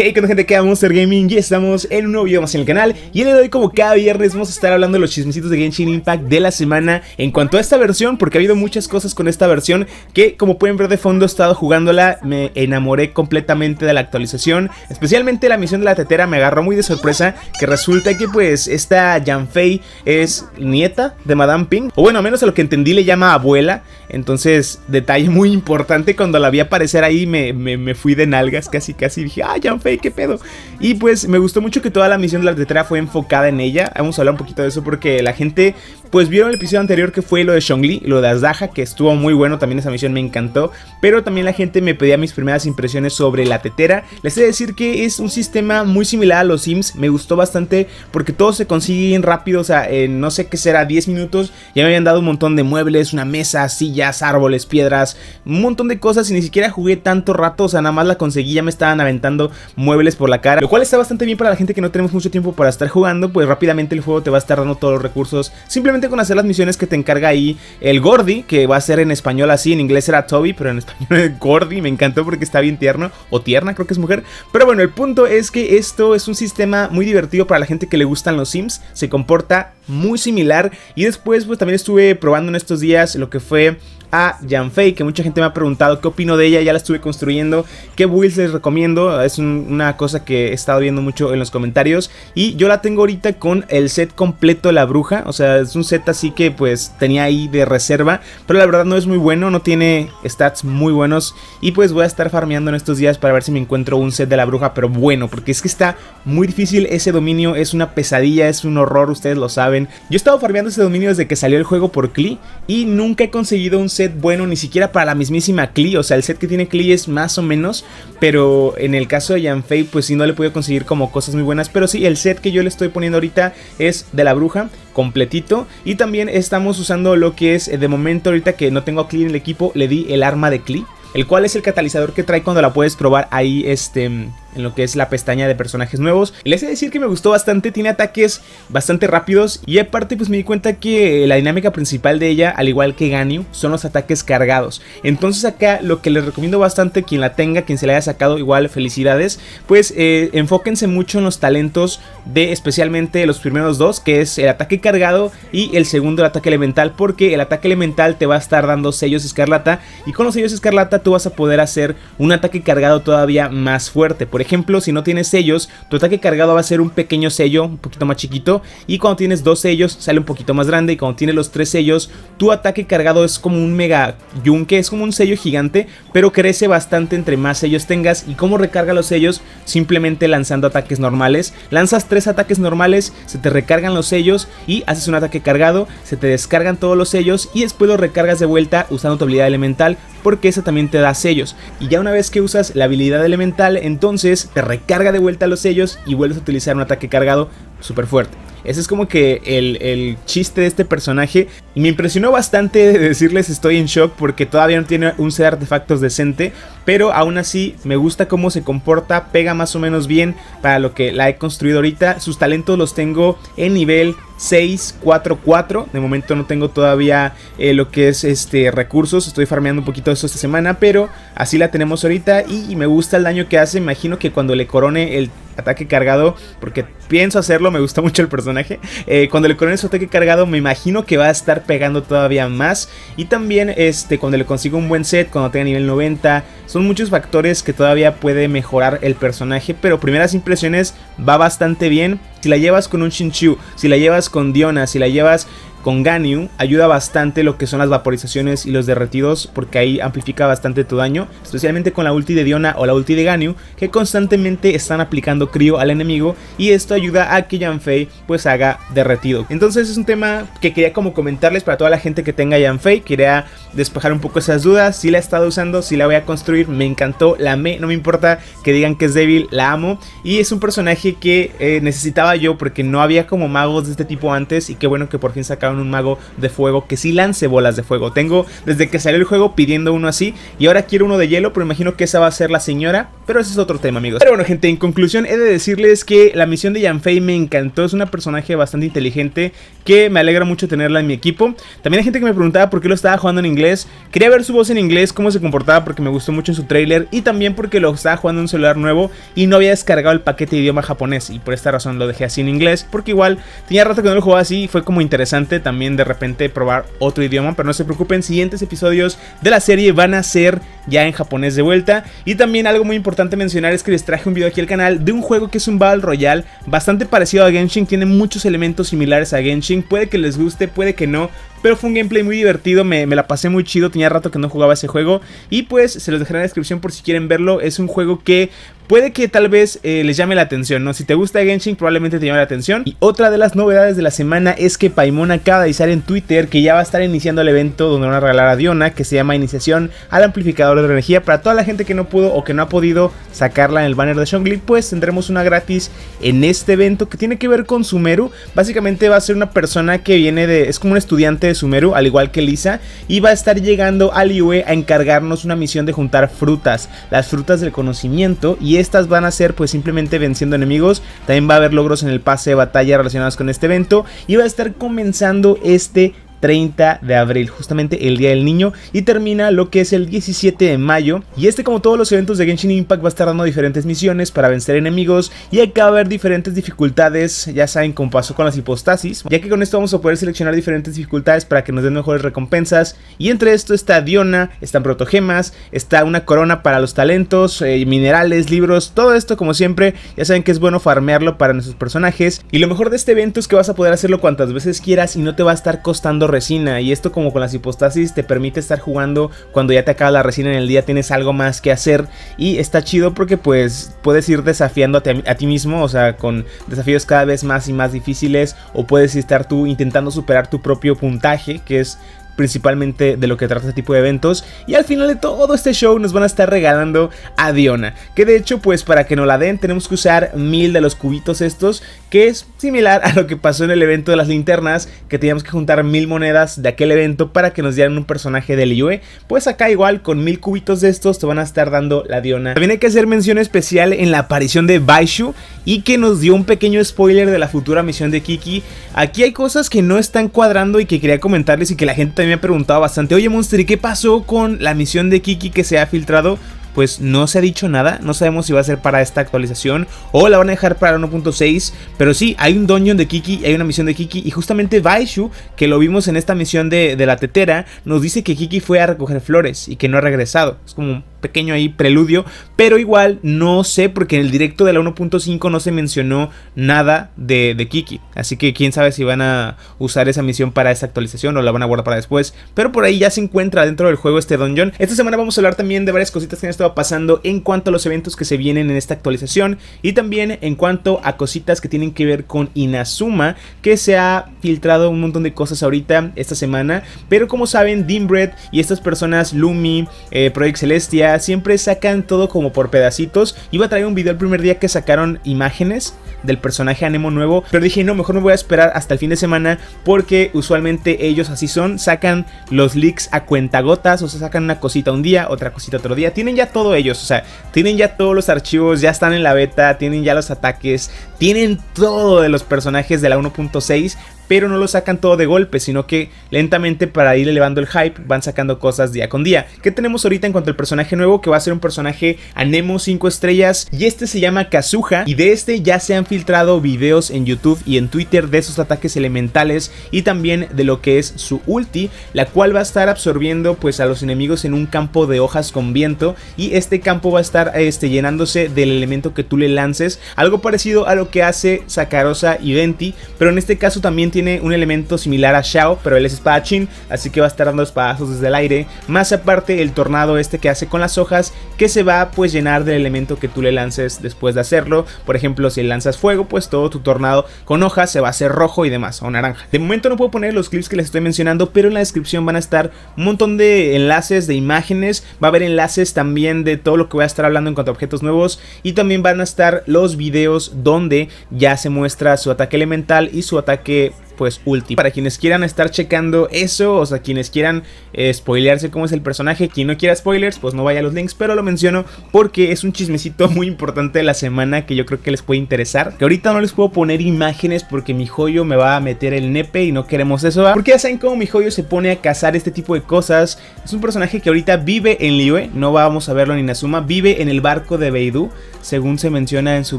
Hey, ¿qué gente? ¿Qué Monster Gaming? Y estamos en un nuevo video más en el canal Y le doy como cada viernes, vamos a estar hablando de los chismecitos de Genshin Impact de la semana En cuanto a esta versión, porque ha habido muchas cosas con esta versión Que, como pueden ver de fondo, he estado jugándola Me enamoré completamente de la actualización Especialmente la misión de la tetera me agarró muy de sorpresa Que resulta que, pues, esta Yanfei es nieta de Madame Ping O bueno, menos a lo que entendí, le llama abuela Entonces, detalle muy importante, cuando la vi aparecer ahí me, me fui de nalgas casi casi Dije, ah, Janfei qué pedo. Y pues me gustó mucho que toda la misión de la tetera fue enfocada en ella. Vamos a hablar un poquito de eso porque la gente, pues vieron el episodio anterior que fue lo de Shongli, lo de Azdaja, que estuvo muy bueno, también esa misión me encantó. Pero también la gente me pedía mis primeras impresiones sobre la tetera. Les he de decir que es un sistema muy similar a los Sims, me gustó bastante porque todo se consigue rápido, o sea, en no sé qué será, 10 minutos, ya me habían dado un montón de muebles, una mesa, sillas, árboles, piedras, un montón de cosas y ni siquiera jugué tanto rato, o sea, nada más la conseguí, ya me estaban aventando muebles por la cara, lo cual está bastante bien para la gente que no tenemos mucho tiempo para estar jugando, pues rápidamente el juego te va a estar dando todos los recursos, simplemente con hacer las misiones que te encarga ahí el Gordy, que va a ser en español así, en inglés era Toby, pero en español es Gordy, me encantó porque está bien tierno, o tierna creo que es mujer, pero bueno, el punto es que esto es un sistema muy divertido para la gente que le gustan los Sims, se comporta muy similar y después pues también estuve probando en estos días lo que fue a Janfei, que mucha gente me ha preguntado qué opino de ella, ya la estuve construyendo, qué builds les recomiendo, es una cosa que he estado viendo mucho en los comentarios y yo la tengo ahorita con el set completo de la bruja, o sea, es un set así que pues tenía ahí de reserva, pero la verdad no es muy bueno, no tiene stats muy buenos y pues voy a estar farmeando en estos días para ver si me encuentro un set de la bruja, pero bueno, porque es que está muy difícil ese dominio, es una pesadilla, es un horror, ustedes lo saben. Yo he estado farmeando ese dominio desde que salió el juego por Klee y nunca he conseguido un set set bueno ni siquiera para la mismísima Klee. O sea, el set que tiene Klee es más o menos. Pero en el caso de Yanfei, pues sí, no le pude conseguir como cosas muy buenas. Pero sí, el set que yo le estoy poniendo ahorita es de la bruja, completito. Y también estamos usando lo que es, eh, de momento, ahorita que no tengo a Klee en el equipo, le di el arma de Klee. El cual es el catalizador que trae cuando la puedes probar ahí, este en lo que es la pestaña de personajes nuevos. Les he decir que me gustó bastante, tiene ataques bastante rápidos y aparte pues me di cuenta que la dinámica principal de ella, al igual que Ganyu, son los ataques cargados. Entonces acá lo que les recomiendo bastante, quien la tenga, quien se la haya sacado, igual felicidades, pues eh, enfóquense mucho en los talentos de especialmente los primeros dos, que es el ataque cargado y el segundo el ataque elemental, porque el ataque elemental te va a estar dando sellos escarlata y con los sellos escarlata tú vas a poder hacer un ataque cargado todavía más fuerte. Por ejemplo, si no tienes sellos, tu ataque cargado va a ser un pequeño sello, un poquito más chiquito. Y cuando tienes dos sellos, sale un poquito más grande. Y cuando tienes los tres sellos, tu ataque cargado es como un mega yunque, es como un sello gigante, pero crece bastante entre más sellos tengas. ¿Y cómo recarga los sellos? Simplemente lanzando ataques normales. Lanzas tres ataques normales, se te recargan los sellos y haces un ataque cargado, se te descargan todos los sellos y después los recargas de vuelta usando tu habilidad elemental porque esa también te da sellos. Y ya una vez que usas la habilidad elemental, entonces te recarga de vuelta los sellos y vuelves a utilizar un ataque cargado súper fuerte. Ese es como que el, chiste de este personaje. Y me impresionó bastante de decirles estoy en shock porque todavía no tiene un set de artefactos decente. Pero aún así me gusta cómo se comporta, pega más o menos bien para lo que la he construido ahorita. Sus talentos los tengo en nivel 644. De momento no tengo todavía eh, lo que es este recursos. Estoy farmeando un poquito de eso esta semana. Pero así la tenemos ahorita. Y, y me gusta el daño que hace. Imagino que cuando le corone el ataque cargado, porque pienso hacerlo, me gusta mucho el personaje. Eh, cuando le conecto su ataque cargado, me imagino que va a estar pegando todavía más. Y también este, cuando le consigo un buen set, cuando tenga nivel 90, son muchos factores que todavía puede mejorar el personaje. Pero primeras impresiones va bastante bien. Si la llevas con un Shinchu, si la llevas con Diona, si la llevas con Ganyu ayuda bastante lo que son las vaporizaciones y los derretidos porque ahí amplifica bastante tu daño, especialmente con la ulti de Diona o la ulti de Ganyu que constantemente están aplicando crío al enemigo y esto ayuda a que Yanfei pues haga derretido. Entonces es un tema que quería como comentarles para toda la gente que tenga Yanfei, quería despejar un poco esas dudas, si la he estado usando, si la voy a construir, me encantó, la amé, no me importa que digan que es débil, la amo y es un personaje que eh, necesitaba yo porque no había como magos de este tipo antes y qué bueno que por fin sacaron un mago de fuego que si lance bolas de fuego. Tengo desde que salió el juego pidiendo uno así y ahora quiero uno de hielo, pero imagino que esa va a ser la señora, pero ese es otro tema, amigos. Pero bueno, gente, en conclusión he de decirles que la misión de Yanfei me encantó, es una personaje bastante inteligente que me alegra mucho tenerla en mi equipo. También hay gente que me preguntaba por qué lo estaba jugando en inglés. Quería ver su voz en inglés, cómo se comportaba porque me gustó mucho en su trailer y también porque lo estaba jugando en un celular nuevo y no había descargado el paquete de idioma japonés y por esta razón lo dejé así en inglés porque igual tenía rato que no lo jugaba así y fue como interesante también de repente probar otro idioma, pero no se preocupen, siguientes episodios de la serie van a ser ya en japonés de vuelta. Y también algo muy importante mencionar es que les traje un video aquí al canal de un juego que es un Battle Royale bastante parecido a Genshin, tiene muchos elementos similares a Genshin, puede que les guste, puede que no, pero fue un gameplay muy divertido, me, la pasé muy chido, tenía rato que no jugaba ese juego y pues se los dejaré en la descripción por si quieren verlo, es un juego que puede que tal vez eh, les llame la atención, ¿no? Si te gusta Genshin, probablemente te llame la atención. Y otra de las novedades de la semana es que Paimon acaba de avisar en Twitter que ya va a estar iniciando el evento donde van a regalar a Diona, que se llama Iniciación al Amplificador de Energía. Para toda la gente que no pudo o que no ha podido sacarla en el banner de Shongli, pues tendremos una gratis en este evento que tiene que ver con Sumeru. Básicamente va a ser una persona que viene de. es como un estudiante de Sumeru, al igual que Lisa, y va a estar llegando al IUE a encargarnos una misión de juntar frutas, las frutas del conocimiento, y estas van a ser pues simplemente venciendo enemigos. También va a haber logros en el pase de batalla relacionados con este evento y va a estar comenzando este 30 de abril, justamente el Día del Niño, y termina lo que es el 17 de mayo. Y este, como todos los eventos de Genshin Impact, va a estar dando diferentes misiones para vencer enemigos y acá va a haber diferentes dificultades, ya saben, como pasó con las hipostasis, ya que con esto vamos a poder seleccionar diferentes dificultades para que nos den mejores recompensas. Y entre esto está Diona, están protogemas, está una corona para los talentos, eh, minerales, libros, todo esto, como siempre, ya saben que es bueno farmearlo para nuestros personajes. Y lo mejor de este evento es que vas a poder hacerlo cuantas veces quieras y no te va a estar costando resina y esto como con las hipostasis te permite estar jugando cuando ya te acaba la resina en el día, tienes algo más que hacer y está chido porque pues puedes ir desafiando a, ti mismo, o sea, con desafíos cada vez más y más difíciles o puedes estar tú intentando superar tu propio puntaje, que es principalmente de lo que trata este tipo de eventos. Y al final de todo este show nos van a estar regalando a Diona, que de hecho pues para que nos la den tenemos que usar mil de los cubitos estos, que es similar a lo que pasó en el evento de las linternas, que teníamos que juntar mil monedas de aquel evento para que nos dieran un personaje del IUE. Pues acá igual con mil cubitos de estos te van a estar dando la Diona. También hay que hacer mención especial en la aparición de Baishu y que nos dio un pequeño spoiler de la futura misión de Kiki. Aquí hay cosas que no están cuadrando y que quería comentarles y que la gente también me ha preguntado bastante, oye Monster, ¿y qué pasó con la misión de Kiki que se ha filtrado? Pues no se ha dicho nada, no sabemos si va a ser para esta actualización o la van a dejar para 1.6, pero sí, hay un dungeon de Kiki, hay una misión de Kiki y justamente Baishu, que lo vimos en esta misión de, de la tetera, nos dice que Kiki fue a recoger flores y que no ha regresado. Es como pequeño ahí preludio, pero igual no sé porque en el directo de la 1.5 no se mencionó nada de, Kiki, así que quién sabe si van a usar esa misión para esta actualización o la van a guardar para después, pero por ahí ya se encuentra dentro del juego este dungeon. Esta semana vamos a hablar también de varias cositas que han estado pasando en cuanto a los eventos que se vienen en esta actualización y también en cuanto a cositas que tienen que ver con Inazuma, que se ha filtrado un montón de cosas ahorita esta semana, pero como saben, Dimbred y estas personas, Lumi, eh, Project Celestia, siempre sacan todo como por pedacitos. Iba a traer un video el primer día que sacaron imágenes del personaje Anemo nuevo, pero dije, no, mejor me voy a esperar hasta el fin de semana porque usualmente ellos así son, sacan los leaks a cuentagotas, o sea, sacan una cosita un día, otra cosita otro día. Tienen ya todo ellos, o sea, tienen ya todos los archivos, ya están en la beta, tienen ya los ataques, tienen todo de los personajes de la 1.6, pero no lo sacan todo de golpe, sino que lentamente para ir elevando el hype van sacando cosas día con día. ¿Qué tenemos ahorita en cuanto al personaje nuevo? Que va a ser un personaje Anemo 5 estrellas y este se llama Kazuha y de este ya se han filtrado videos en YouTube y en Twitter de sus ataques elementales y también de lo que es su ulti, la cual va a estar absorbiendo pues a los enemigos en un campo de hojas con viento y este campo va a estar este, llenándose del elemento que tú le lances, algo parecido a lo que hace Sakarosa y Venti, pero en este caso también tiene tiene un elemento similar a Xiao, pero él es espadachín, así que va a estar dando espadazos desde el aire. Más aparte el tornado este que hace con las hojas, que se va pues llenar del elemento que tú le lances después de hacerlo. Por ejemplo, si lanzas fuego, pues todo tu tornado con hojas se va a hacer rojo y demás, o naranja. De momento no puedo poner los clips que les estoy mencionando, pero en la descripción van a estar un montón de enlaces de imágenes, va a haber enlaces también de todo lo que voy a estar hablando en cuanto a objetos nuevos y también van a estar los videos donde ya se muestra su ataque elemental y su ataque pues ulti. Para quienes quieran estar checando eso, o sea, quienes quieran eh, spoilearse cómo es el personaje, quien no quiera spoilers, pues no vaya a los links, pero lo menciono porque es un chismecito muy importante de la semana que yo creo que les puede interesar. Que ahorita no les puedo poner imágenes porque mi joyo me va a meter el nepe y no queremos eso, Porque ya saben cómo mi joyo se pone a cazar este tipo de cosas. Es un personaje que ahorita vive en Liyue, no vamos a verlo en Inazuma, vive en el barco de Beidou, según se menciona en su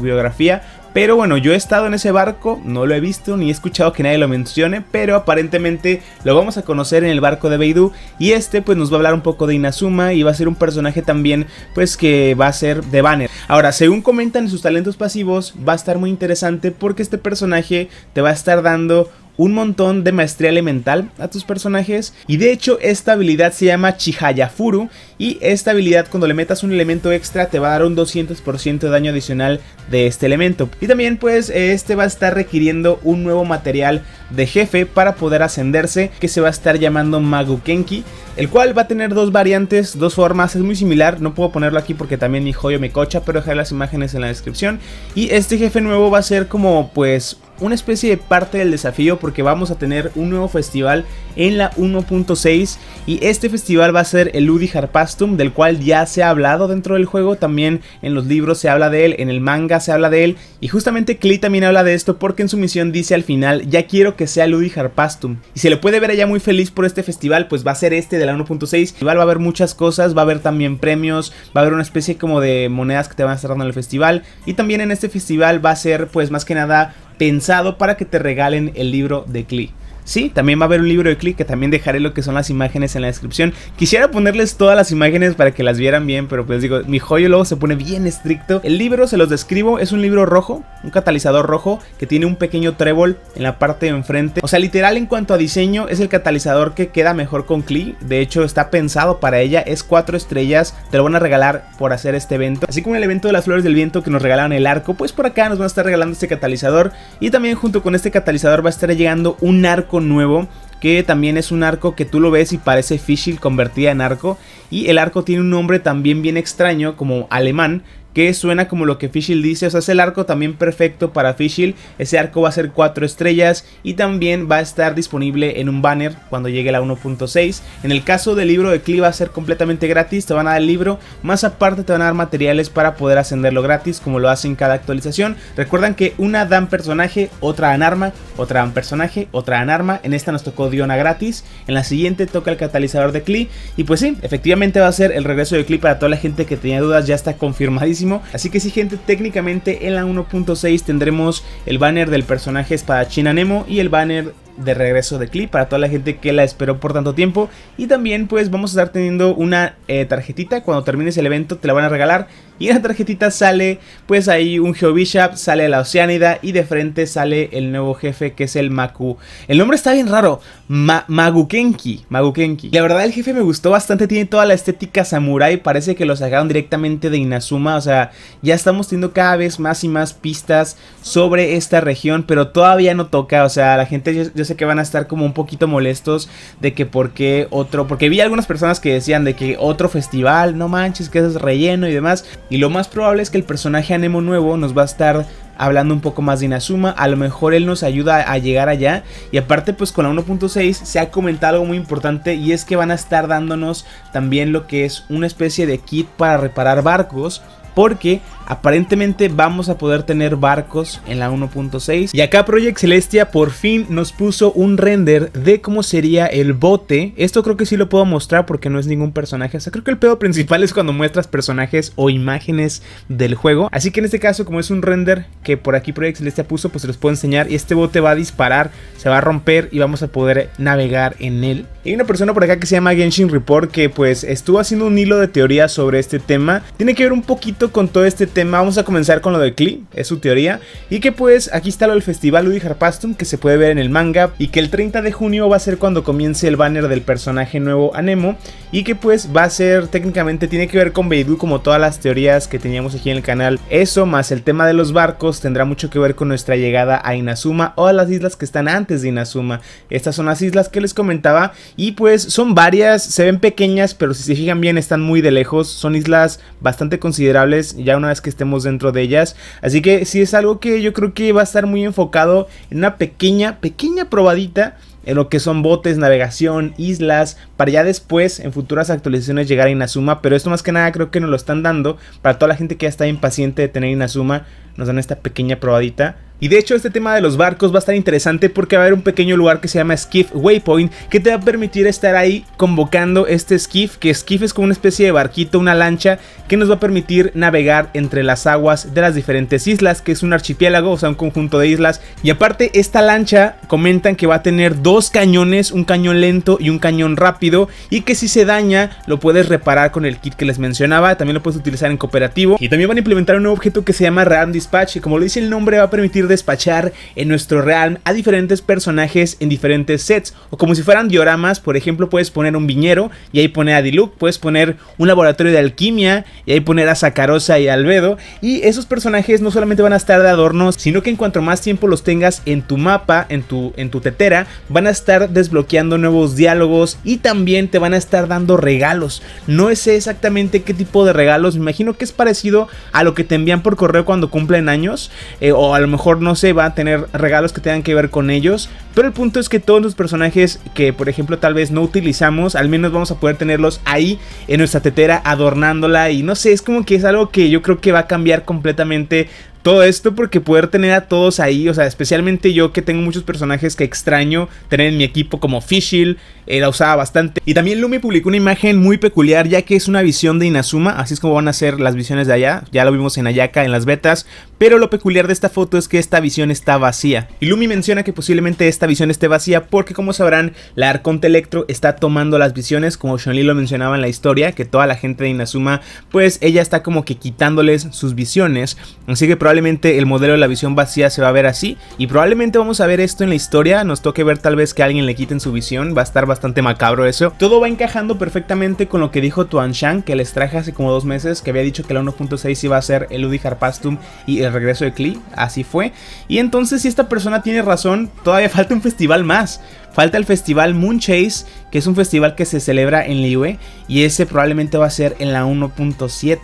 biografía pero bueno, yo he estado en ese barco, no lo he visto ni he escuchado que nadie lo mencione, pero aparentemente lo vamos a conocer en el barco de Beidou y este pues nos va a hablar un poco de Inazuma y va a ser un personaje también pues que va a ser de banner. Ahora, según comentan en sus talentos pasivos, va a estar muy interesante porque este personaje te va a estar dando un montón de maestría elemental a tus personajes. Y de hecho esta habilidad se llama Chihayafuru y esta habilidad cuando le metas un elemento extra te va a dar un 200% de daño adicional de este elemento. Y también pues este va a estar requiriendo un nuevo material de jefe para poder ascenderse que se va a estar llamando Magukenki. el cual va a tener dos variantes, dos formas, es muy similar, no puedo ponerlo aquí porque también mi joyo me cocha, pero dejaré las imágenes en la descripción. Y este jefe nuevo va a ser como pues una especie de parte del desafío porque vamos a tener un nuevo festival en la 1.6 y este festival va a ser el Ludi Harpastum del cual ya se ha hablado dentro del juego, también en los libros se habla de él, en el manga se habla de él y justamente Klee también habla de esto porque en su misión dice al final ya quiero que sea Ludi Harpastum y se le puede ver allá muy feliz por este festival pues va a ser este de la 1.6 va a haber muchas cosas, va a haber también premios, va a haber una especie como de monedas que te van a estar dando en el festival y también en este festival va a ser pues más que nada pensado para que te regalen el libro de Klee. Sí, también va a haber un libro de clic que también dejaré lo que son las imágenes en la descripción. Quisiera ponerles todas las imágenes para que las vieran bien, pero pues digo, mi joyo luego se pone bien estricto. El libro, se los describo, es un libro rojo, un catalizador rojo que tiene un pequeño trébol en la parte de enfrente. O sea, literal en cuanto a diseño, es el catalizador que queda mejor con Klee. De hecho, está pensado para ella, es cuatro estrellas, te lo van a regalar por hacer este evento. Así como el evento de las flores del viento que nos regalaron el arco, pues por acá nos van a estar regalando este catalizador. Y también junto con este catalizador va a estar llegando un arco nuevo que también es un arco que tú lo ves y parece Fischl convertida en arco. Y el arco tiene un nombre también bien extraño como alemán, que suena como lo que Fischl dice, o sea, es el arco también perfecto para Fischl, ese arco va a ser 4 estrellas y también va a estar disponible en un banner cuando llegue la 1.6, en el caso del libro de Klee va a ser completamente gratis, te van a dar el libro, más aparte te van a dar materiales para poder ascenderlo gratis como lo hacen cada actualización, recuerdan que una dan personaje, otra dan arma, otra dan personaje, otra dan arma, en esta nos tocó Diona gratis, en la siguiente toca el catalizador de Klee y pues sí, efectivamente va a ser el regreso de Klee para toda la gente que tenía dudas, ya está confirmadísimo Así que sí, gente, técnicamente en la 1.6 tendremos el banner del personaje espadachín Anemo y el banner de regreso de Clip para toda la gente que la esperó por tanto tiempo. Y también pues vamos a estar teniendo una eh, tarjetita, cuando termines el evento te la van a regalar. Y en la tarjetita sale pues ahí un Geobishop, sale la Oceánida y de frente sale el nuevo jefe que es el Maku. El nombre está bien raro, Magukenki, Magukenki. La verdad el jefe me gustó bastante, tiene toda la estética samurai, parece que lo sacaron directamente de Inazuma, o sea, ya estamos teniendo cada vez más y más pistas sobre esta región, pero todavía no toca, o sea, la gente yo sé que van a estar como un poquito molestos de que por qué otro, porque vi algunas personas que decían de que otro festival, no manches, que es relleno y demás, y lo más probable es que el personaje Anemo nuevo nos va a estar hablando un poco más de Inazuma. A lo mejor él nos ayuda a llegar allá. Y aparte, pues con la 1.6 se ha comentado algo muy importante y es que van a estar dándonos también lo que es una especie de kit para reparar barcos. Porque aparentemente vamos a poder tener barcos en la 1.6. Y acá Project Celestia por fin nos puso un render de cómo sería el bote. Esto creo que sí lo puedo mostrar porque no es ningún personaje. O sea, creo que el pedo principal es cuando muestras personajes o imágenes del juego. Así que en este caso, como es un render que por aquí Project Celestia puso, pues se los puedo enseñar. Y este bote va a disparar, se va a romper y vamos a poder navegar en él. Hay una persona por acá que se llama Genshin Report que pues estuvo haciendo un hilo de teoría sobre este tema. Tiene que ver un poquito con todo este tema este, vamos a comenzar con lo de Klee, es su teoría, y que pues aquí está lo del festival Udi Harpastum que se puede ver en el manga, y que el 30 de junio va a ser cuando comience el banner del personaje nuevo Anemo, y que pues va a ser técnicamente, tiene que ver con Beidou como todas las teorías que teníamos aquí en el canal, eso más el tema de los barcos tendrá mucho que ver con nuestra llegada a Inazuma o a las islas que están antes de Inazuma, estas son las islas que les comentaba, y pues son varias, se ven pequeñas, pero si se fijan bien están muy de lejos, son islas bastante considerables, ya una vez que estemos dentro de ellas. Así que si es algo que yo creo que va a estar muy enfocado en una pequeña, pequeña probadita en lo que son botes, navegación, islas, para ya después en futuras actualizaciones llegar a Inazuma, pero esto más que nada creo que nos lo están dando para toda la gente que ya está impaciente de tener Inazuma, nos dan esta pequeña probadita y de hecho este tema de los barcos va a estar interesante porque va a haber un pequeño lugar que se llama Skiff Waypoint que te va a permitir estar ahí convocando este Skiff, que Skiff es como una especie de barquito, una lancha que nos va a permitir navegar entre las aguas de las diferentes islas, que es un archipiélago, o sea, un conjunto de islas. Y aparte esta lancha comentan que va a tener dos cañones, un cañón lento y un cañón rápido y que si se daña lo puedes reparar con el kit que les mencionaba, también lo puedes utilizar en cooperativo. Y también van a implementar un nuevo objeto que se llama Ram Dispatch, y como lo dice el nombre va a permitir despachar en nuestro realm a diferentes personajes en diferentes sets. O como si fueran dioramas, por ejemplo, puedes poner un viñero y ahí poner a Diluc, puedes poner un laboratorio de alquimia y ahí poner a Sacarosa y Albedo. Y esos personajes no solamente van a estar de adornos, sino que en cuanto más tiempo los tengas en tu mapa, en tu, en tu tetera, van a estar desbloqueando nuevos diálogos y también te van a estar dando regalos. No sé exactamente qué tipo de regalos, me imagino que es parecido a lo que te envían por correo cuando cumplen años, eh, o a lo mejor no sé, va a tener regalos que tengan que ver con ellos. Pero el punto es que todos los personajes que, por ejemplo, tal vez no utilizamos, al menos vamos a poder tenerlos ahí en nuestra tetera adornándola. Y no sé, es como que es algo que yo creo que va a cambiar completamente todo esto porque poder tener a todos ahí, o sea, especialmente yo que tengo muchos personajes que extraño tener en mi equipo como Fishil, eh, la usaba bastante. Y también Lumi publicó una imagen muy peculiar ya que es una visión de Inazuma, así es como van a ser las visiones de allá, ya lo vimos en Ayaka en las betas, pero lo peculiar de esta foto es que esta visión está vacía. Y Lumi menciona que posiblemente esta visión esté vacía porque como sabrán, la Arconte Electro está tomando las visiones, como Lee lo mencionaba en la historia, que toda la gente de Inazuma, pues ella está como que quitándoles sus visiones, así que probablemente el modelo de la visión vacía se va a ver así, y probablemente vamos a ver esto en la historia, nos toque ver tal vez que alguien le quiten su visión, va a estar bastante macabro eso. Todo va encajando perfectamente con lo que dijo Tuan Shang, que les traje hace como dos meses, que había dicho que la 1.6 iba a ser el Udi Harpastum y el regreso de Klee, así fue. Y entonces si esta persona tiene razón, todavía falta un festival más. Falta el festival Moon Chase, que es un festival que se celebra en Liyue y ese probablemente va a ser en la 1.7.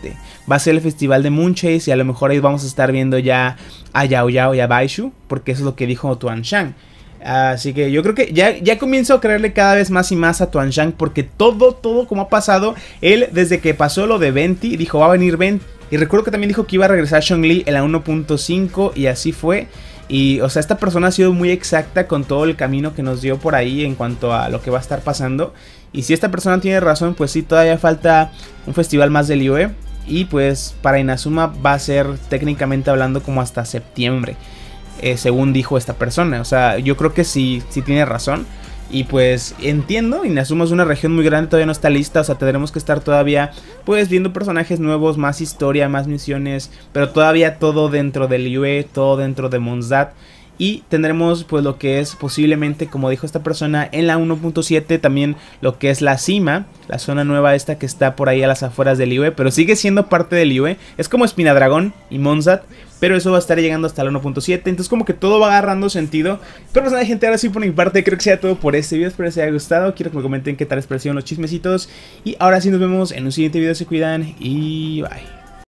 Va a ser el festival de Moon Chase y a lo mejor ahí vamos a estar viendo ya a Yao Yao y a Baishu, porque eso es lo que dijo Tuan Shang. Así que yo creo que ya, ya comienzo a creerle cada vez más y más a Tuan Shang porque todo, todo como ha pasado, él desde que pasó lo de Venti, dijo va a venir Venti y recuerdo que también dijo que iba a regresar Shang Li en la 1.5 y así fue. Y, o sea, esta persona ha sido muy exacta con todo el camino que nos dio por ahí en cuanto a lo que va a estar pasando. Y si esta persona tiene razón, pues sí, todavía falta un festival más del IOE. Y pues para Inazuma va a ser técnicamente hablando como hasta septiembre, eh, según dijo esta persona. O sea, yo creo que sí, sí tiene razón. Y pues entiendo, y Inazuma es una región muy grande, todavía no está lista, o sea, tendremos que estar todavía pues viendo personajes nuevos, más historia, más misiones, pero todavía todo dentro del ue todo dentro de Monsad. Y tendremos pues lo que es posiblemente, como dijo esta persona, en la 1.7 también lo que es la cima, la zona nueva esta que está por ahí a las afueras del ue pero sigue siendo parte del ue Es como Espinadragón y Monsad pero eso va a estar llegando hasta el 1.7. Entonces como que todo va agarrando sentido. Pero pues, nada gente, ahora sí por mi parte creo que sea todo por este video. Espero que les haya gustado. Quiero que me comenten qué tal les parecieron los chismecitos. Y ahora sí nos vemos en un siguiente video. Se cuidan y bye.